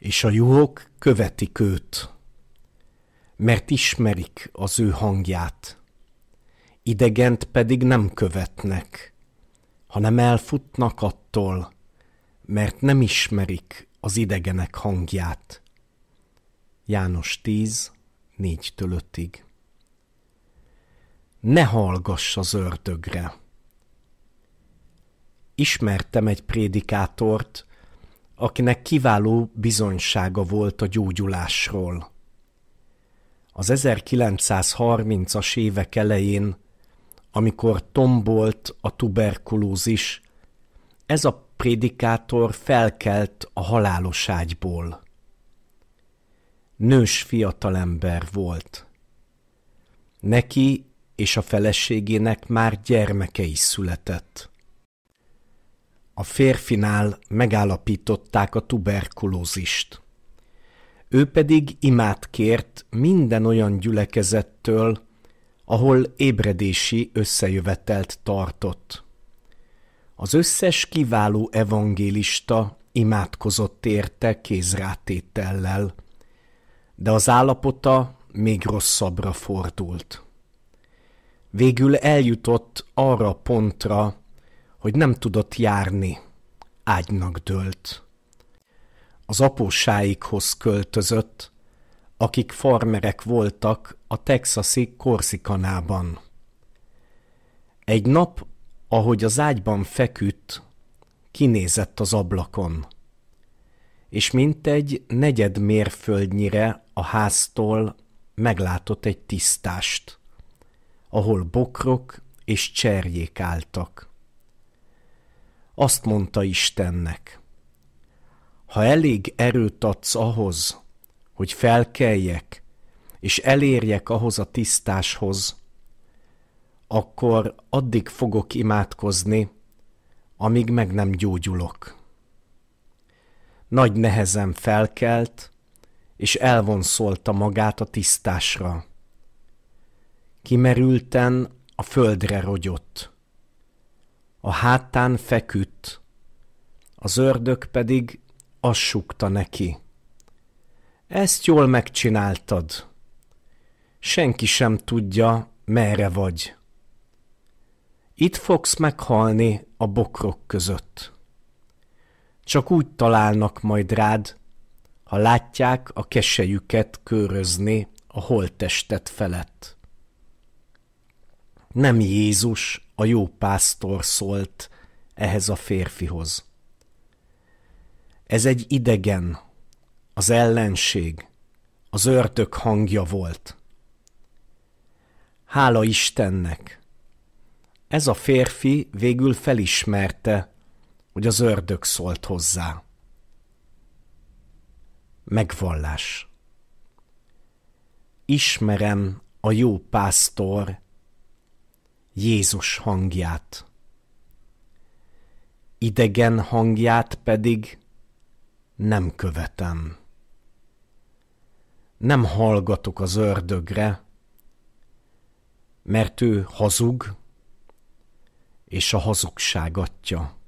és a juhok követik őt, mert ismerik az ő hangját. Idegent pedig nem követnek, hanem elfutnak attól, mert nem ismerik az idegenek hangját. János 10, 4 ötig. Ne hallgass az ördögre! Ismertem egy prédikátort, akinek kiváló bizonysága volt a gyógyulásról. Az 1930-as évek elején, amikor tombolt a tuberkulózis, ez a prédikátor felkelt a halálos ágyból. Nős fiatalember volt. Neki és a feleségének már gyermeke is született a férfinál megállapították a tuberkulózist. Ő pedig imát kért minden olyan gyülekezettől, ahol ébredési összejövetelt tartott. Az összes kiváló evangélista imádkozott érte kézrátétellel, de az állapota még rosszabbra fordult. Végül eljutott arra pontra, hogy nem tudott járni, ágynak dőlt. Az apósáikhoz költözött, akik farmerek voltak a texasi Korszikanában. Egy nap, ahogy az ágyban feküdt, kinézett az ablakon, és mint egy negyed mérföldnyire a háztól meglátott egy tisztást, ahol bokrok és cserjék álltak. Azt mondta Istennek, ha elég erőt adsz ahhoz, hogy felkeljek, és elérjek ahhoz a tisztáshoz, akkor addig fogok imádkozni, amíg meg nem gyógyulok. Nagy nehezen felkelt, és elvonszolta magát a tisztásra. Kimerülten a földre rogyott a hátán feküdt, az ördög pedig assukta neki. Ezt jól megcsináltad. Senki sem tudja, merre vagy. Itt fogsz meghalni a bokrok között. Csak úgy találnak majd rád, ha látják a kesejüket körözni a holttestet felett. Nem Jézus a jó pásztor szólt ehhez a férfihoz. Ez egy idegen, az ellenség, az ördög hangja volt. Hála Istennek! Ez a férfi végül felismerte, hogy az ördög szólt hozzá. Megvallás Ismerem a jó pásztor Jézus hangját. Idegen hangját pedig nem követem. Nem hallgatok az ördögre, mert ő hazug, és a hazugság atya.